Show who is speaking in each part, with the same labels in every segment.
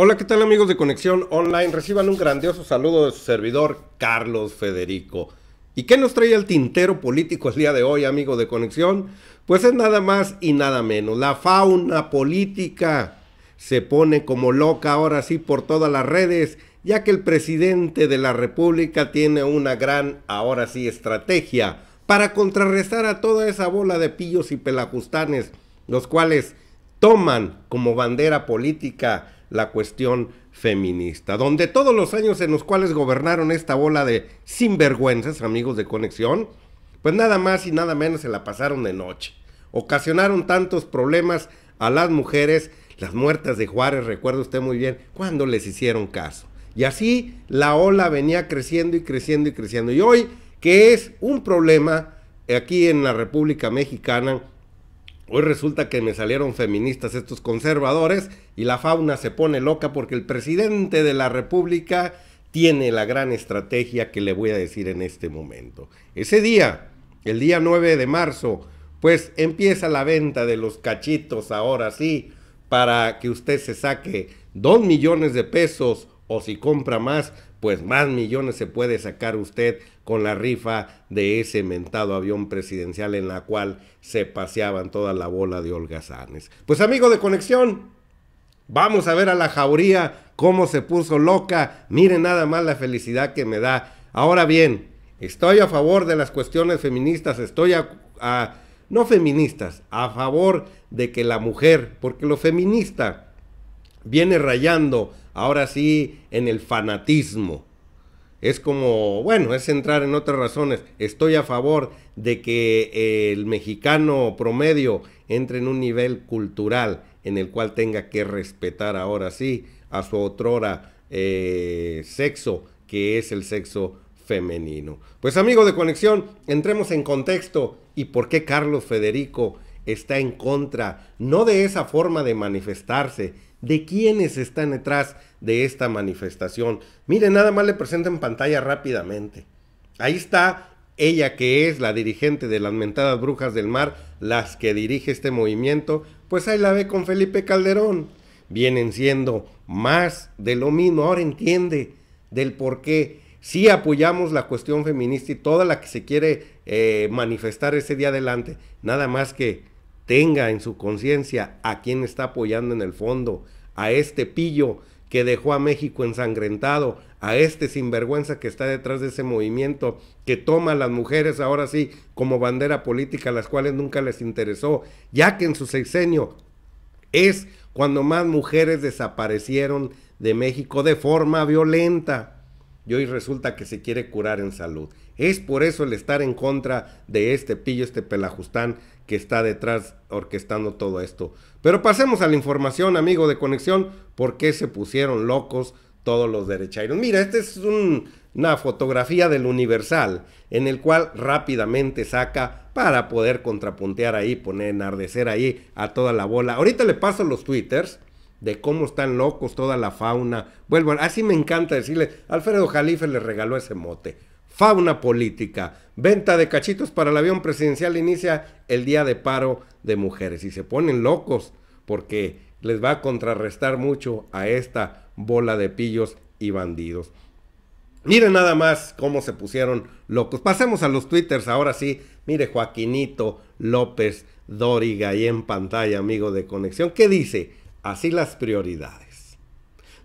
Speaker 1: Hola, ¿qué tal amigos de Conexión Online? Reciban un grandioso saludo de su servidor Carlos Federico. ¿Y qué nos trae el tintero político el día de hoy, amigo de Conexión? Pues es nada más y nada menos. La fauna política se pone como loca ahora sí por todas las redes, ya que el presidente de la República tiene una gran, ahora sí, estrategia para contrarrestar a toda esa bola de pillos y pelacustanes, los cuales toman como bandera política la cuestión feminista, donde todos los años en los cuales gobernaron esta ola de sinvergüenzas, amigos de conexión, pues nada más y nada menos se la pasaron de noche. Ocasionaron tantos problemas a las mujeres, las muertas de Juárez, recuerda usted muy bien, cuando les hicieron caso. Y así la ola venía creciendo y creciendo y creciendo. Y hoy, que es un problema aquí en la República Mexicana, Hoy resulta que me salieron feministas estos conservadores y la fauna se pone loca porque el presidente de la República tiene la gran estrategia que le voy a decir en este momento. Ese día, el día 9 de marzo, pues empieza la venta de los cachitos ahora sí para que usted se saque 2 millones de pesos o si compra más, pues más millones se puede sacar usted con la rifa de ese mentado avión presidencial en la cual se paseaban toda la bola de holgazanes. Pues amigo de conexión, vamos a ver a la jauría cómo se puso loca. Miren nada más la felicidad que me da. Ahora bien, estoy a favor de las cuestiones feministas, estoy a, a no feministas, a favor de que la mujer, porque lo feminista viene rayando ahora sí en el fanatismo. Es como, bueno, es entrar en otras razones. Estoy a favor de que eh, el mexicano promedio entre en un nivel cultural en el cual tenga que respetar ahora sí a su otrora eh, sexo, que es el sexo femenino. Pues amigo de conexión, entremos en contexto y por qué Carlos Federico está en contra, no de esa forma de manifestarse, de quiénes están detrás de esta manifestación. Miren, nada más le presento en pantalla rápidamente. Ahí está ella que es la dirigente de las mentadas brujas del mar, las que dirige este movimiento, pues ahí la ve con Felipe Calderón. Vienen siendo más de lo mismo, ahora entiende del por qué si apoyamos la cuestión feminista y toda la que se quiere eh, manifestar ese día adelante, nada más que tenga en su conciencia a quien está apoyando en el fondo, a este pillo que dejó a México ensangrentado, a este sinvergüenza que está detrás de ese movimiento, que toma a las mujeres ahora sí como bandera política, las cuales nunca les interesó, ya que en su sexenio es cuando más mujeres desaparecieron de México de forma violenta y hoy resulta que se quiere curar en salud. Es por eso el estar en contra de este pillo, este pelajustán que está detrás orquestando todo esto. Pero pasemos a la información, amigo de conexión, por qué se pusieron locos todos los derechairos. Mira, esta es una fotografía del Universal, en el cual rápidamente saca para poder contrapuntear ahí, poner enardecer ahí a toda la bola. Ahorita le paso los twitters de cómo están locos toda la fauna. Vuelvo, así me encanta decirle, Alfredo Jalife le regaló ese mote. Fauna política. Venta de cachitos para el avión presidencial inicia el día de paro de mujeres. Y se ponen locos porque les va a contrarrestar mucho a esta bola de pillos y bandidos. Miren nada más cómo se pusieron locos. Pasemos a los twitters ahora sí. Mire Joaquinito López Dóriga ahí en pantalla, amigo de conexión. ¿Qué dice? Así las prioridades.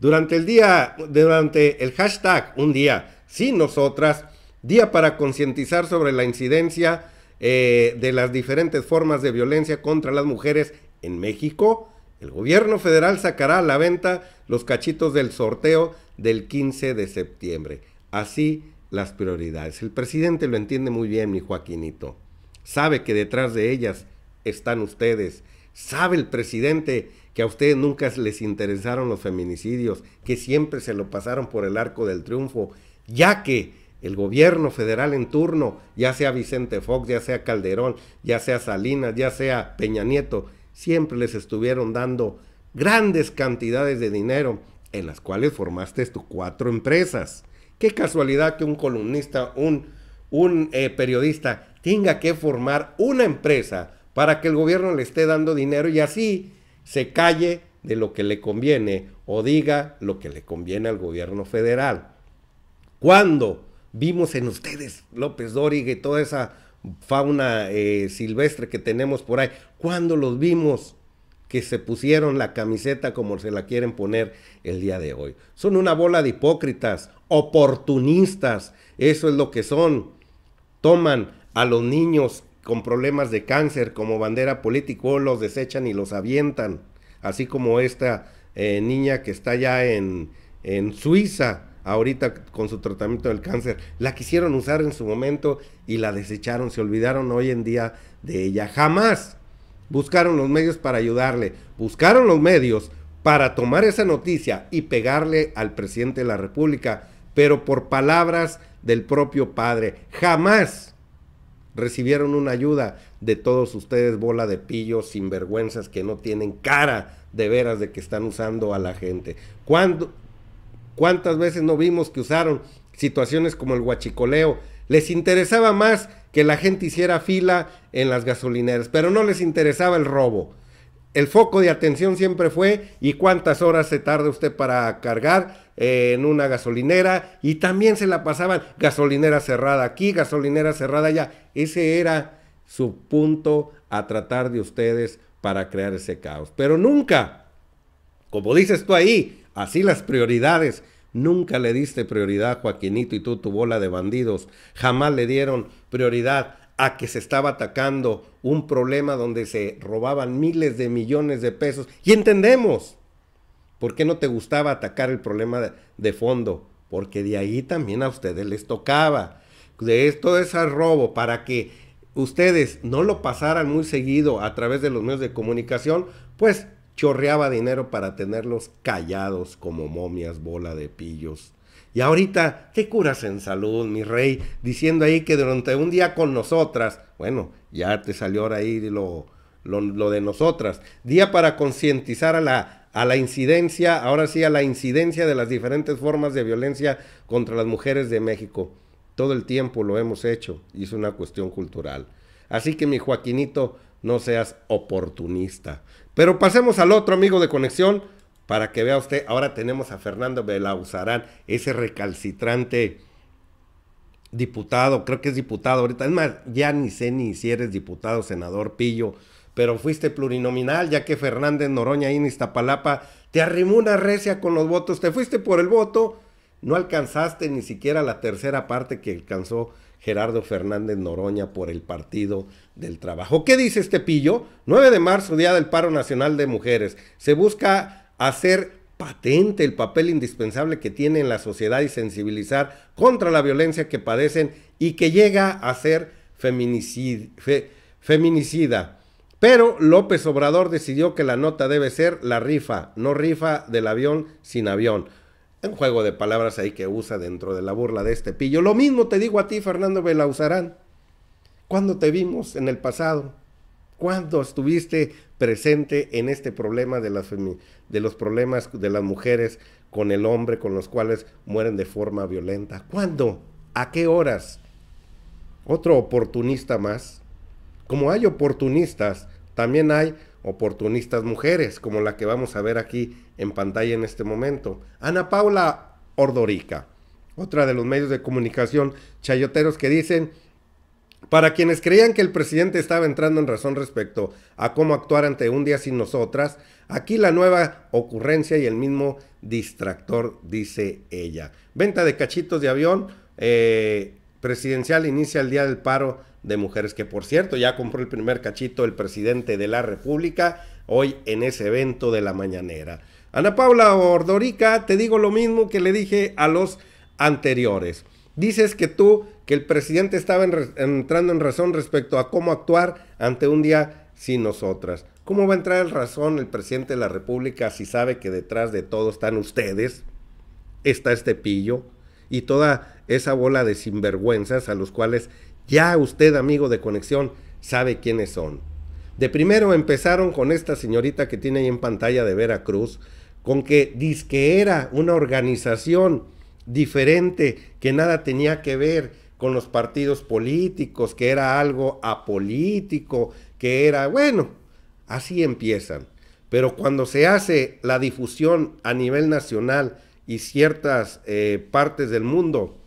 Speaker 1: Durante el día, durante el hashtag Un día sin nosotras, día para concientizar sobre la incidencia eh, de las diferentes formas de violencia contra las mujeres en México, el gobierno federal sacará a la venta los cachitos del sorteo del 15 de septiembre. Así las prioridades. El presidente lo entiende muy bien, mi Joaquinito. Sabe que detrás de ellas están ustedes. Sabe el presidente que a ustedes nunca les interesaron los feminicidios, que siempre se lo pasaron por el arco del triunfo, ya que el gobierno federal en turno, ya sea Vicente Fox, ya sea Calderón, ya sea Salinas, ya sea Peña Nieto, siempre les estuvieron dando grandes cantidades de dinero en las cuales formaste tus cuatro empresas. Qué casualidad que un columnista, un, un eh, periodista tenga que formar una empresa para que el gobierno le esté dando dinero y así se calle de lo que le conviene o diga lo que le conviene al gobierno federal. Cuando vimos en ustedes, López Dóriga y toda esa fauna eh, silvestre que tenemos por ahí, cuando los vimos que se pusieron la camiseta como se la quieren poner el día de hoy. Son una bola de hipócritas, oportunistas, eso es lo que son. Toman a los niños con problemas de cáncer como bandera político, los desechan y los avientan, así como esta eh, niña que está ya en, en Suiza ahorita con su tratamiento del cáncer. La quisieron usar en su momento y la desecharon, se olvidaron hoy en día de ella. Jamás buscaron los medios para ayudarle, buscaron los medios para tomar esa noticia y pegarle al presidente de la República, pero por palabras del propio padre. Jamás recibieron una ayuda de todos ustedes, bola de pillos, sinvergüenzas que no tienen cara de veras de que están usando a la gente. ¿Cuántas veces no vimos que usaron situaciones como el huachicoleo? Les interesaba más que la gente hiciera fila en las gasolineras, pero no les interesaba el robo. El foco de atención siempre fue y cuántas horas se tarda usted para cargar, en una gasolinera y también se la pasaban gasolinera cerrada aquí, gasolinera cerrada allá. Ese era su punto a tratar de ustedes para crear ese caos. Pero nunca, como dices tú ahí, así las prioridades. Nunca le diste prioridad, Joaquinito, y tú, tu bola de bandidos. Jamás le dieron prioridad a que se estaba atacando un problema donde se robaban miles de millones de pesos. Y entendemos, ¿Por qué no te gustaba atacar el problema de, fondo? Porque de ahí también a ustedes les tocaba. De esto es al robo, para que ustedes no lo pasaran muy seguido a través de los medios de comunicación, pues chorreaba dinero para tenerlos callados como momias, bola de pillos. Y ahorita, ¿qué curas en salud, mi rey? Diciendo ahí que durante un día con nosotras, bueno, ya te salió ahora ahí lo, lo de nosotras, día para concientizar a la a la incidencia, ahora sí, a la incidencia de las diferentes formas de violencia contra las mujeres de México. Todo el tiempo lo hemos hecho y es una cuestión cultural. Así que mi Joaquinito, no seas oportunista. Pero pasemos al otro amigo de conexión para que vea usted. Ahora tenemos a Fernando Belauzarán, ese recalcitrante diputado, creo que es diputado ahorita. Es más, ya ni sé ni si eres diputado, senador, pillo pero fuiste plurinominal, ya que Fernández Noroña y Iztapalapa te arrimó una recia con los votos, te fuiste por el voto, no alcanzaste ni siquiera la tercera parte que alcanzó Gerardo Fernández Noroña por el Partido del Trabajo. ¿Qué dice este pillo? 9 de marzo, Día del Paro Nacional de Mujeres. Se busca hacer patente el papel indispensable que tiene en la sociedad y sensibilizar contra la violencia que padecen y que llega a ser feminicida. Pero López Obrador decidió que la nota debe ser la rifa, no rifa del avión sin avión. Un juego de palabras ahí que usa dentro de la burla de este pillo. Lo mismo te digo a ti, Fernando usarán. ¿Cuándo te vimos en el pasado? ¿Cuándo estuviste presente en este problema de, de los problemas de las mujeres con el hombre con los cuales mueren de forma violenta? ¿Cuándo? ¿A qué horas? Otro oportunista más como hay oportunistas, también hay oportunistas mujeres, como la que vamos a ver aquí en pantalla en este momento. Ana Paula Ordorica, otra de los medios de comunicación chayoteros que dicen, para quienes creían que el presidente estaba entrando en razón respecto a cómo actuar ante un día sin nosotras, aquí la nueva ocurrencia y el mismo distractor, dice ella. Venta de cachitos de avión eh, presidencial inicia el día del paro de mujeres, que por cierto ya compró el primer cachito el presidente de la República hoy en ese evento de la mañanera. Ana Paula Ordorica, te digo lo mismo que le dije a los anteriores. Dices que tú, que el presidente estaba entrando en razón respecto a cómo actuar ante un día sin nosotras. ¿Cómo va a entrar en razón el presidente de la República si sabe que detrás de todo están ustedes? Está este pillo y toda esa bola de sinvergüenzas a los cuales ya usted, amigo de conexión, sabe quiénes son. De primero empezaron con esta señorita que tiene ahí en pantalla de Veracruz, con que que era una organización diferente, que nada tenía que ver con los partidos políticos, que era algo apolítico, que era, bueno, así empiezan. Pero cuando se hace la difusión a nivel nacional y ciertas eh, partes del mundo,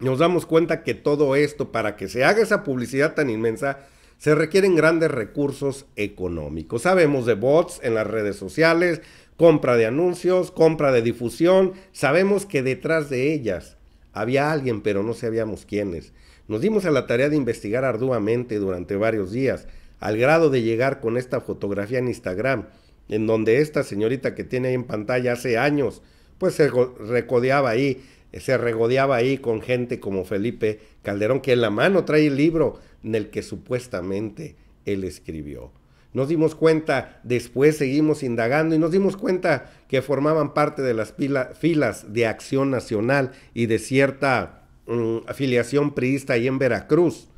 Speaker 1: nos damos cuenta que todo esto, para que se haga esa publicidad tan inmensa, se requieren grandes recursos económicos. Sabemos de bots en las redes sociales, compra de anuncios, compra de difusión. Sabemos que detrás de ellas había alguien, pero no sabíamos quiénes. Nos dimos a la tarea de investigar arduamente durante varios días, al grado de llegar con esta fotografía en Instagram, en donde esta señorita que tiene ahí en pantalla hace años, pues se recodeaba ahí se regodeaba ahí con gente como Felipe Calderón, que en la mano trae el libro en el que supuestamente él escribió. Nos dimos cuenta, después seguimos indagando y nos dimos cuenta que formaban parte de las filas de Acción Nacional y de cierta mm, afiliación priista ahí en Veracruz.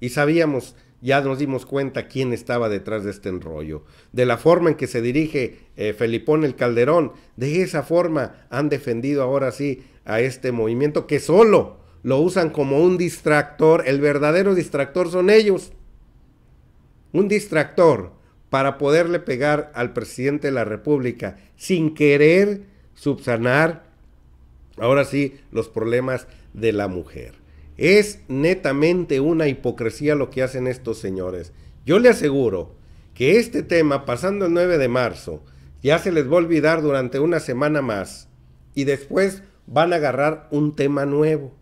Speaker 1: Y sabíamos ya nos dimos cuenta quién estaba detrás de este enrollo. De la forma en que se dirige eh, Felipón el Calderón, de esa forma han defendido ahora sí a este movimiento que solo lo usan como un distractor. El verdadero distractor son ellos. Un distractor para poderle pegar al presidente de la República sin querer subsanar ahora sí los problemas de la mujer. Es netamente una hipocresía lo que hacen estos señores. Yo le aseguro que este tema, pasando el 9 de marzo, ya se les va a olvidar durante una semana más y después van a agarrar un tema nuevo.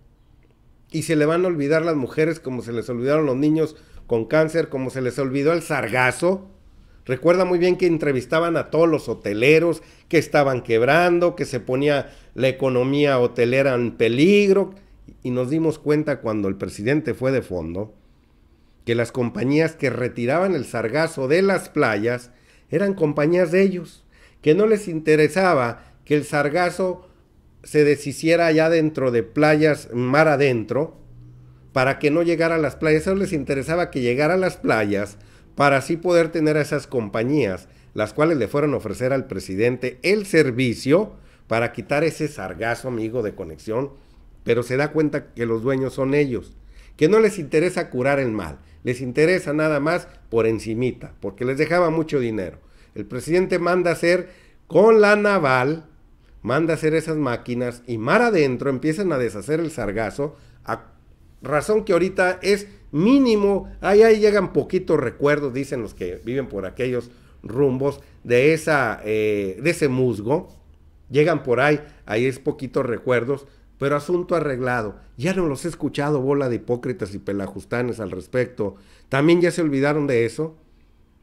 Speaker 1: Y se le van a olvidar las mujeres como se les olvidaron los niños con cáncer, como se les olvidó el sargazo. Recuerda muy bien que entrevistaban a todos los hoteleros que estaban quebrando, que se ponía la economía hotelera en peligro y nos dimos cuenta cuando el presidente fue de fondo que las compañías que retiraban el sargazo de las playas eran compañías de ellos, que no les interesaba que el sargazo se deshiciera allá dentro de playas mar adentro para que no llegara a las playas. Eso les interesaba que llegara a las playas para así poder tener a esas compañías, las cuales le fueron a ofrecer al presidente el servicio para quitar ese sargazo amigo de conexión pero se da cuenta que los dueños son ellos, que no les interesa curar el mal, les interesa nada más por encimita, porque les dejaba mucho dinero. El presidente manda hacer con la naval, manda hacer esas máquinas y mar adentro empiezan a deshacer el sargazo, a razón que ahorita es mínimo, ahí, ahí llegan poquitos recuerdos, dicen los que viven por aquellos rumbos de, esa, eh, de ese musgo, llegan por ahí, ahí es poquitos recuerdos pero asunto arreglado. Ya no los he escuchado bola de hipócritas y pelajustanes al respecto. También ya se olvidaron de eso.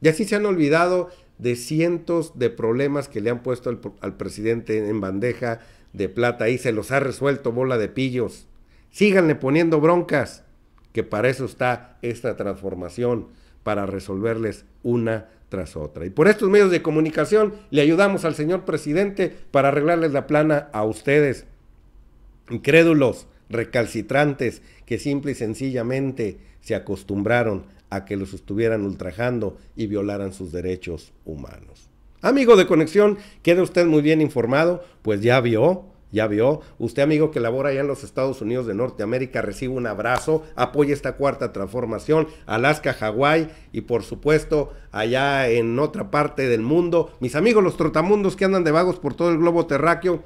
Speaker 1: Y así se han olvidado de cientos de problemas que le han puesto al, al presidente en bandeja de plata y se los ha resuelto bola de pillos. Síganle poniendo broncas, que para eso está esta transformación, para resolverles una tras otra. Y por estos medios de comunicación le ayudamos al señor presidente para arreglarles la plana a ustedes incrédulos, recalcitrantes, que simple y sencillamente se acostumbraron a que los estuvieran ultrajando y violaran sus derechos humanos. Amigo de conexión, quede usted muy bien informado, pues ya vio, ya vio, usted amigo que labora allá en los Estados Unidos de Norteamérica, recibe un abrazo, apoya esta cuarta transformación, Alaska, Hawái y por supuesto allá en otra parte del mundo, mis amigos los trotamundos que andan de vagos por todo el globo terráqueo,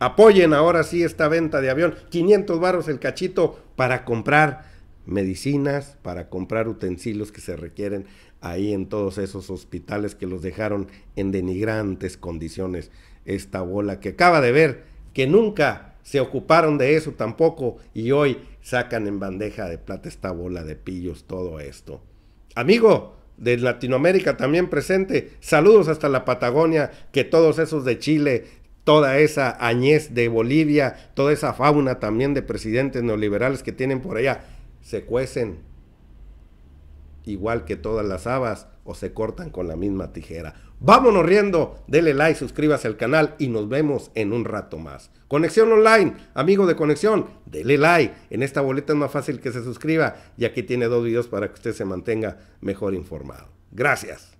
Speaker 1: Apoyen ahora sí esta venta de avión. 500 varos el cachito para comprar medicinas, para comprar utensilios que se requieren ahí en todos esos hospitales que los dejaron en denigrantes condiciones. Esta bola que acaba de ver, que nunca se ocuparon de eso tampoco y hoy sacan en bandeja de plata esta bola de pillos todo esto. Amigo, de Latinoamérica también presente. Saludos hasta la Patagonia, que todos esos de Chile, toda esa añez de Bolivia, toda esa fauna también de presidentes neoliberales que tienen por allá, se cuecen igual que todas las habas o se cortan con la misma tijera. Vámonos riendo, dele like, suscríbase al canal y nos vemos en un rato más. Conexión Online, amigo de Conexión, dele like. En esta boleta es más fácil que se suscriba y aquí tiene dos videos para que usted se mantenga mejor informado. Gracias.